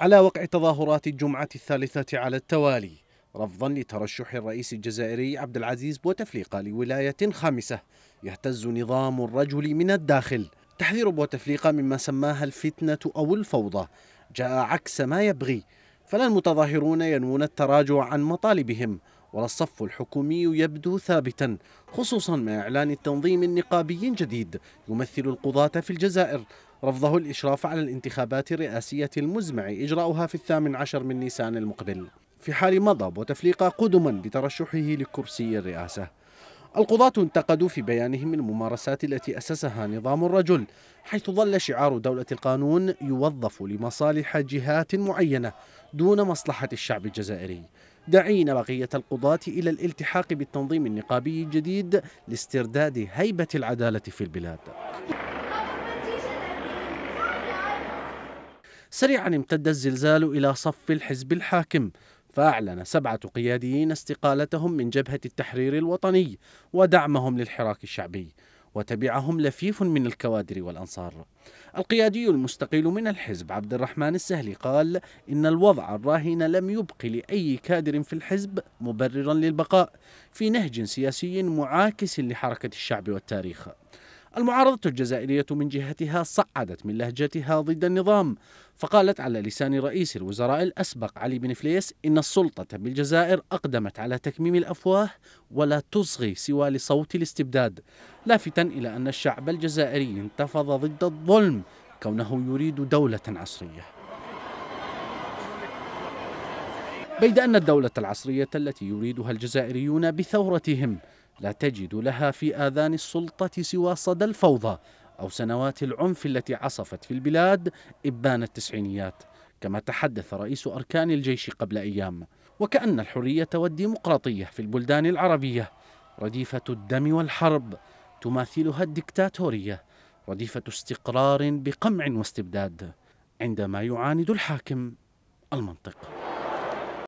على وقع تظاهرات الجمعة الثالثة على التوالي رفضا لترشح الرئيس الجزائري عبد العزيز بوتفليقة لولاية خامسة يهتز نظام الرجل من الداخل تحذير بوتفليقة مما سماها الفتنة أو الفوضى جاء عكس ما يبغي فلا المتظاهرون ينوون التراجع عن مطالبهم ولا الصف الحكومي يبدو ثابتا خصوصا مع إعلان التنظيم النقابي الجديد يمثل القضاة في الجزائر رفضه الإشراف على الانتخابات الرئاسية المزمع إجراؤها في الثامن عشر من نيسان المقبل في حال مضب وتفليق قدما بترشحه لكرسي الرئاسة القضاة انتقدوا في بيانهم الممارسات التي أسسها نظام الرجل حيث ظل شعار دولة القانون يوظف لمصالح جهات معينة دون مصلحة الشعب الجزائري داعين بقية القضاة إلى الالتحاق بالتنظيم النقابي الجديد لاسترداد هيبة العدالة في البلاد سريعا امتد الزلزال إلى صف الحزب الحاكم فأعلن سبعة قياديين استقالتهم من جبهة التحرير الوطني ودعمهم للحراك الشعبي وتبعهم لفيف من الكوادر والأنصار القيادي المستقيل من الحزب عبد الرحمن السهلي قال إن الوضع الراهن لم يبق لأي كادر في الحزب مبررا للبقاء في نهج سياسي معاكس لحركة الشعب والتاريخ المعارضة الجزائرية من جهتها صعدت من لهجتها ضد النظام فقالت على لسان رئيس الوزراء الأسبق علي بن فليس إن السلطة بالجزائر أقدمت على تكميم الأفواه ولا تصغي سوى لصوت الاستبداد لافتا إلى أن الشعب الجزائري انتفض ضد الظلم كونه يريد دولة عصرية بيد أن الدولة العصرية التي يريدها الجزائريون بثورتهم لا تجد لها في آذان السلطة سوى صدى الفوضى أو سنوات العنف التي عصفت في البلاد إبان التسعينيات كما تحدث رئيس أركان الجيش قبل أيام وكأن الحرية والديمقراطية في البلدان العربية رديفة الدم والحرب تماثلها الدكتاتورية رديفة استقرار بقمع واستبداد عندما يعاند الحاكم المنطق